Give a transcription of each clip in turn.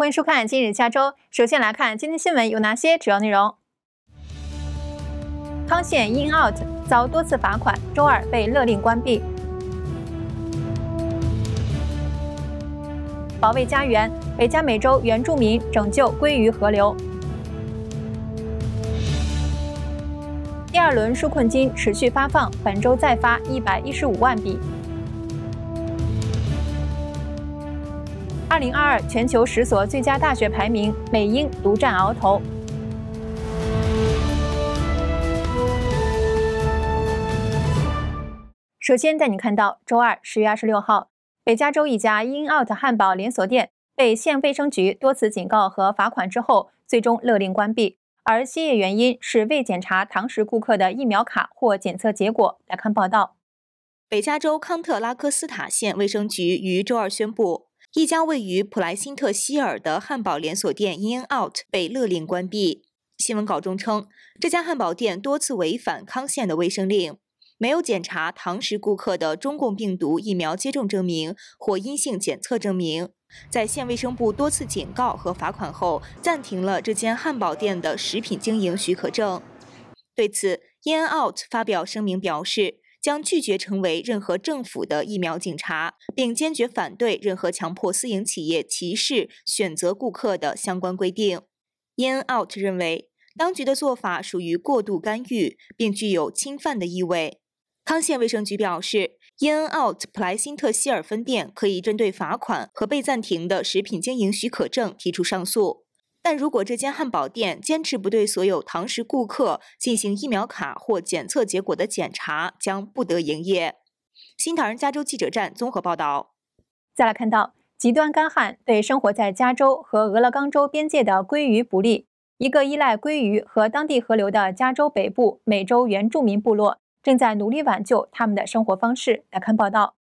欢迎收看今日加州。首先来看今天新闻有哪些主要内容。康县 in out 遭多次罚款，周二被勒令关闭。保卫家园，北加美洲原住民拯救鲑鱼河流。第二轮纾困金持续发放，本周再发一百一十五万笔。二零二二全球十所最佳大学排名，美英独占鳌头。首先带你看到，周二十月二十六号，北加州一家 Inn Out 汉堡连锁店被县卫生局多次警告和罚款之后，最终勒令关闭。而歇业原因是未检查堂食顾客的疫苗卡或检测结果。来看报道：北加州康特拉科斯塔县卫生局于周二宣布。一家位于普莱辛特希尔的汉堡连锁店 Inn Out 被勒令关闭。新闻稿中称，这家汉堡店多次违反康县的卫生令，没有检查堂食顾客的中共病毒疫苗接种证明或阴性检测证明。在县卫生部多次警告和罚款后，暂停了这间汉堡店的食品经营许可证。对此，Inn Out 发表声明表示。将拒绝成为任何政府的疫苗警察，并坚决反对任何强迫私营企业歧视选择顾客的相关规定。i n Out 认为，当局的做法属于过度干预，并具有侵犯的意味。康县卫生局表示，Inn Out 普莱辛特希尔分店可以针对罚款和被暂停的食品经营许可证提出上诉。但如果这间汉堡店坚持不对所有堂食顾客进行疫苗卡或检测结果的检查，将不得营业。新唐人加州记者站综合报道。再来看到，极端干旱对生活在加州和俄勒冈州边界的鲑鱼不利。一个依赖鲑鱼和当地河流的加州北部美洲原住民部落正在努力挽救他们的生活方式。来看报道。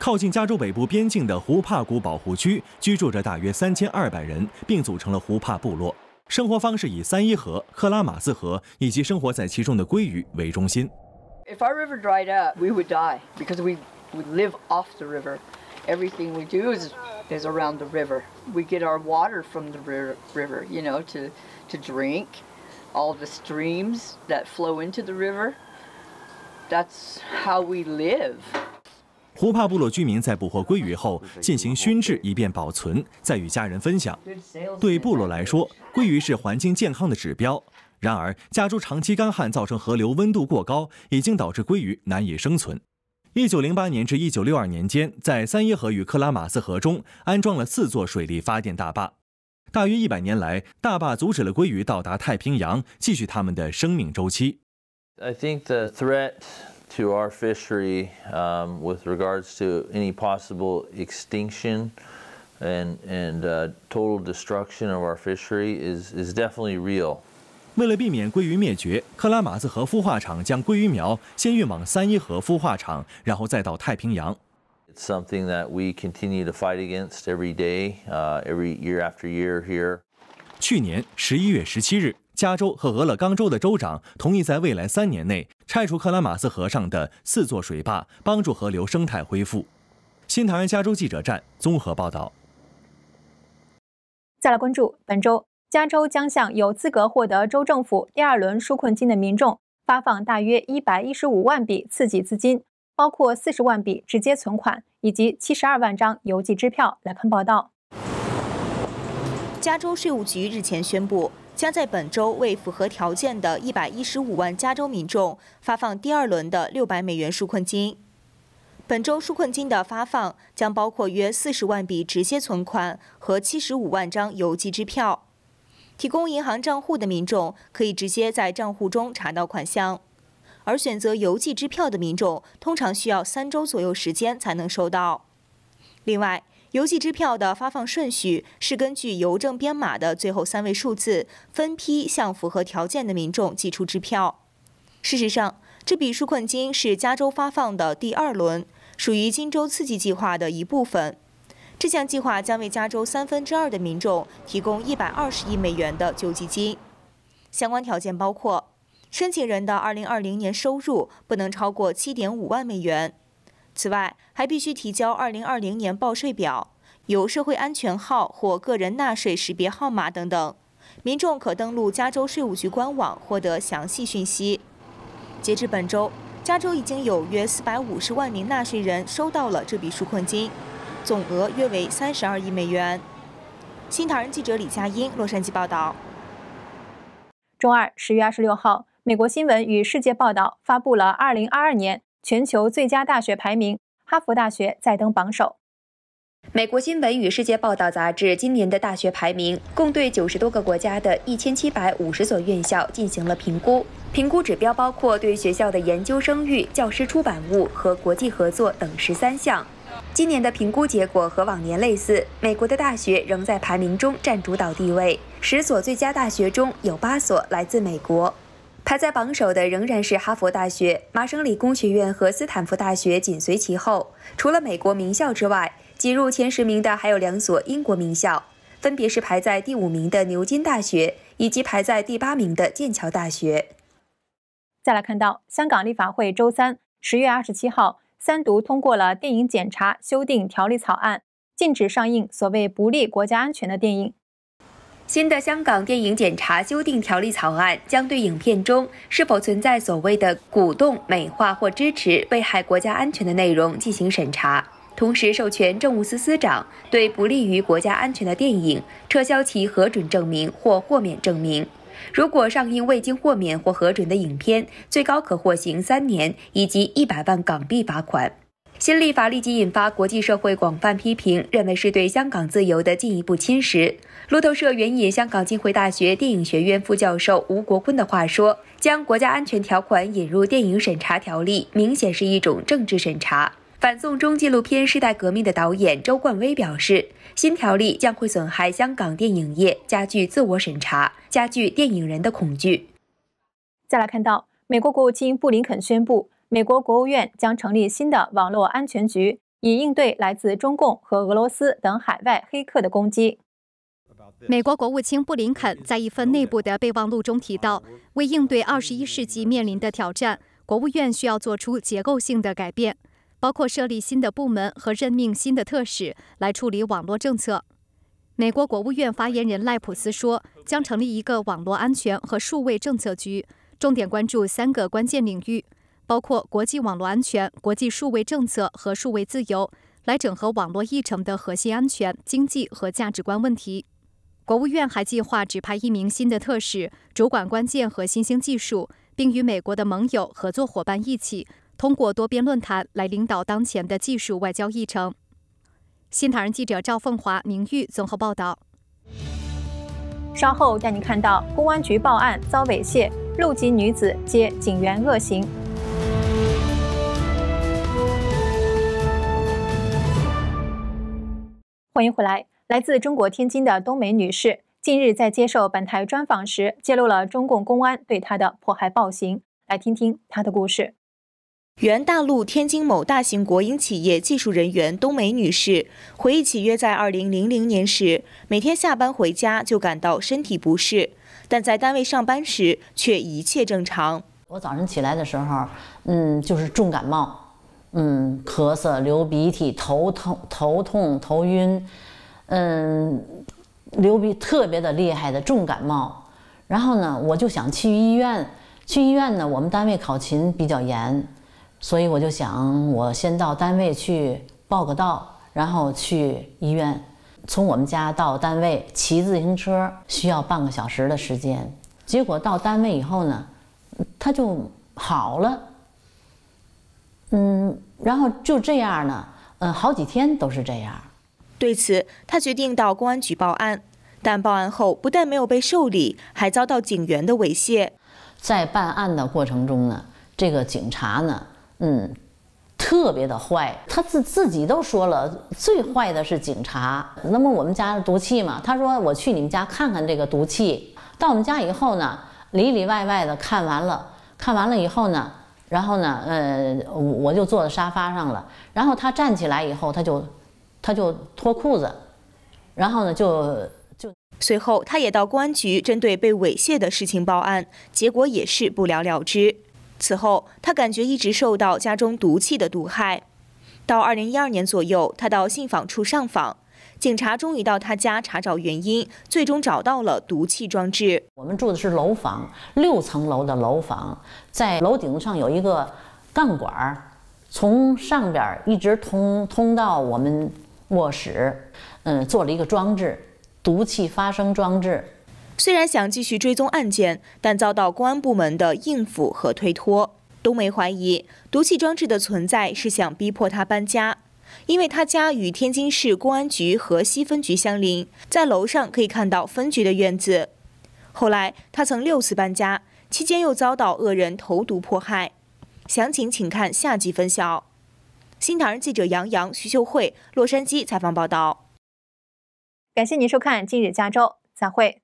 靠近加州北部边境的胡帕谷保护区居住着大约三千二百人，并组成了胡帕部落。生活方式以三一河、克拉玛兹河以及生活在其中的鲑鱼为中心。If our river dried up, we would die because we would live off the river. Everything we do is is around the river. We get our water from the river, you know, to to drink. All the streams that flow into the river. That's how we live. 胡帕部落居民在捕获鲑鱼后进行熏制，以便保存，再与家人分享。对部落来说，鲑鱼是环境健康的指标。然而，加州长期干旱造成河流温度过高，已经导致鲑鱼难以生存。一九零八年至一九六二年间，在三耶河与克拉马斯河中安装了四座水力发电大坝。大约一百年来，大坝阻止了鲑鱼到达太平洋，继续它们的生命周期。to our fishery um, with regards to any possible extinction and, and uh, total destruction of our fishery is, is definitely real. 为了避免鲑鱼灭绝，克拉玛兹河孵化场将鲑鱼苗先运往三一河孵化场，然后再到太平洋。It's something that we continue to fight against every day, uh, every year after year here. 去年十一月十七日，加州和俄勒冈州的州长同意在未来三年内拆除克拉马斯河上的四座水坝，帮助河流生态恢复。新唐人加州记者站综合报道。再来关注，本周加州将向有资格获得州政府第二轮纾困金的民众发放大约一百一十五万笔刺激资金，包括四十万笔直接存款以及七十二万张邮寄支票。来看报道。加州税务局日前宣布。将在本周为符合条件的115万加州民众发放第二轮的600美元纾困金。本周纾困金的发放将包括约40万笔直接存款和75万张邮寄支票。提供银行账户的民众可以直接在账户中查到款项，而选择邮寄支票的民众通常需要三周左右时间才能收到。另外，邮寄支票的发放顺序是根据邮政编码的最后三位数字，分批向符合条件的民众寄出支票。事实上，这笔纾困金是加州发放的第二轮，属于金州刺激计划的一部分。这项计划将为加州三分之二的民众提供一百二十亿美元的救济金。相关条件包括：申请人的二零二零年收入不能超过七点五万美元。此外，还必须提交2020年报税表，有社会安全号或个人纳税识别号码等等。民众可登录加州税务局官网获得详细讯息。截至本周，加州已经有约450万名纳税人收到了这笔纾困金，总额约为32亿美元。新唐人记者李佳音，洛杉矶报道。中二十月二十六号，美国新闻与世界报道发布了2022年。全球最佳大学排名，哈佛大学再登榜首。美国新闻与世界报道杂志今年的大学排名，共对九十多个国家的一千七百五十所院校进行了评估。评估指标包括对学校的研究声誉、教师、出版物和国际合作等十三项。今年的评估结果和往年类似，美国的大学仍在排名中占主导地位。十所最佳大学中有八所来自美国。排在榜首的仍然是哈佛大学、麻省理工学院和斯坦福大学紧随其后。除了美国名校之外，挤入前十名的还有两所英国名校，分别是排在第五名的牛津大学以及排在第八名的剑桥大学。再来看到，香港立法会周三（十月二十七号）三读通过了电影检查修订条例草案，禁止上映所谓不利国家安全的电影。新的香港电影检查修订条例草案将对影片中是否存在所谓的鼓动、美化或支持危害国家安全的内容进行审查，同时授权政务司司长对不利于国家安全的电影撤销其核准证明或豁免证明。如果上映未经豁免或核准的影片，最高可获刑三年以及一百万港币罚款。新立法立即引发国际社会广泛批评，认为是对香港自由的进一步侵蚀。路透社援引香港浸会大学电影学院副教授吴国坤的话说：“将国家安全条款引入电影审查条例，明显是一种政治审查。”反送中纪录片《时代革命》的导演周冠威表示：“新条例将会损害香港电影业，加剧自我审查，加剧电影人的恐惧。”再来看到，美国国务卿布林肯宣布。美国国务院将成立新的网络安全局，以应对来自中共和俄罗斯等海外黑客的攻击。美国国务卿布林肯在一份内部的备忘录中提到，为应对二十一世纪面临的挑战，国务院需要做出结构性的改变，包括设立新的部门和任命新的特使来处理网络政策。美国国务院发言人赖普斯说，将成立一个网络安全和数位政策局，重点关注三个关键领域。包括国际网络安全、国际数位政策和数位自由，来整合网络议程的核心安全、经济和价值观问题。国务院还计划指派一名新的特使，主管关键和新兴技术，并与美国的盟友、合作伙伴一起，通过多边论坛来领导当前的技术外交议程。新唐人记者赵凤华、明玉综合报道。稍后带您看到公安局报案遭猥亵，陆籍女子接警员恶行。欢迎回来。来自中国天津的冬梅女士，近日在接受本台专访时，揭露了中共公安对她的迫害暴行。来听听她的故事。原大陆天津某大型国营企业技术人员冬梅女士回忆起约在二零零零年时，每天下班回家就感到身体不适，但在单位上班时却一切正常。我早晨起来的时候，嗯，就是重感冒。嗯，咳嗽、流鼻涕、头痛、头痛、头晕，嗯，流鼻特别的厉害的重感冒。然后呢，我就想去医院。去医院呢，我们单位考勤比较严，所以我就想，我先到单位去报个到，然后去医院。从我们家到单位骑自行车需要半个小时的时间。结果到单位以后呢，他就好了。嗯，然后就这样呢，嗯，好几天都是这样。对此，他决定到公安局报案，但报案后不但没有被受理，还遭到警员的猥亵。在办案的过程中呢，这个警察呢，嗯，特别的坏。他自自己都说了，最坏的是警察。那么我们家的毒气嘛？他说我去你们家看看这个毒气。到我们家以后呢，里里外外的看完了，看完了以后呢。然后呢，嗯，我我就坐在沙发上了。然后他站起来以后，他就，他就脱裤子，然后呢，就就随后他也到公安局针对被猥亵的事情报案，结果也是不了了之。此后，他感觉一直受到家中毒气的毒害，到二零一二年左右，他到信访处上访。警察终于到他家查找原因，最终找到了毒气装置。我们住的是楼房，六层楼的楼房，在楼顶上有一个钢管，从上边一直通通到我们卧室。嗯，做了一个装置，毒气发生装置。虽然想继续追踪案件，但遭到公安部门的应付和推脱。冬梅怀疑毒气装置的存在是想逼迫他搬家。因为他家与天津市公安局河西分局相邻，在楼上可以看到分局的院子。后来，他曾六次搬家，期间又遭到恶人投毒迫害。详情请看下集分晓。新唐人记者杨洋、徐秀慧洛杉矶采访报道。感谢您收看《今日加州》，散会。